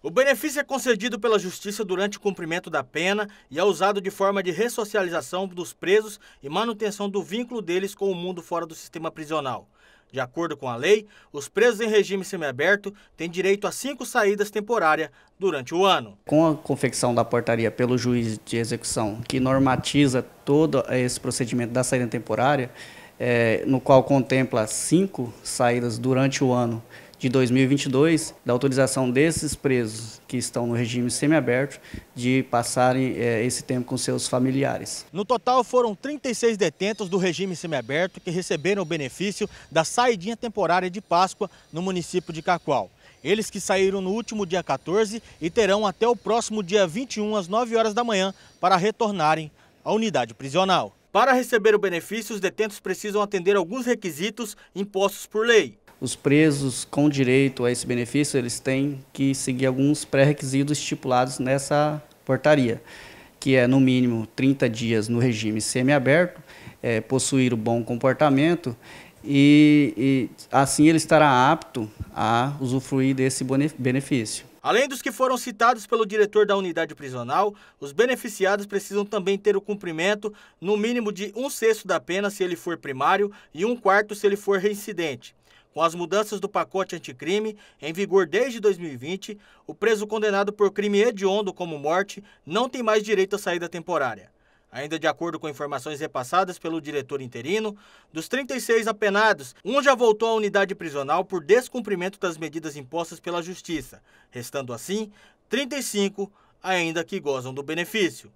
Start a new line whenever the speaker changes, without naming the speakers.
O benefício é concedido pela Justiça durante o cumprimento da pena e é usado de forma de ressocialização dos presos e manutenção do vínculo deles com o mundo fora do sistema prisional. De acordo com a lei, os presos em regime semiaberto têm direito a cinco saídas temporárias durante o ano.
Com a confecção da portaria pelo juiz de execução, que normatiza todo esse procedimento da saída temporária, é, no qual contempla cinco saídas durante o ano de 2022 da autorização desses presos que estão no regime semiaberto de passarem é, esse tempo com seus familiares.
No total foram 36 detentos do regime semiaberto que receberam o benefício da saidinha temporária de Páscoa no município de Cacoal. Eles que saíram no último dia 14 e terão até o próximo dia 21 às 9 horas da manhã para retornarem à unidade prisional. Para receber o benefício, os detentos precisam atender alguns requisitos
impostos por lei os presos com direito a esse benefício, eles têm que seguir alguns pré-requisitos estipulados nessa portaria, que é no mínimo 30 dias no regime semiaberto, é, possuir o bom comportamento e, e assim ele estará apto a usufruir desse benefício. Além
dos que foram citados pelo diretor da unidade prisional, os beneficiados precisam também ter o cumprimento no mínimo de um sexto da pena se ele for primário e um quarto se ele for reincidente. Com as mudanças do pacote anticrime, em vigor desde 2020, o preso condenado por crime hediondo como morte não tem mais direito à saída temporária. Ainda de acordo com informações repassadas pelo diretor interino, dos 36 apenados, um já voltou à unidade prisional por descumprimento das medidas impostas pela Justiça, restando assim 35 ainda que gozam do benefício.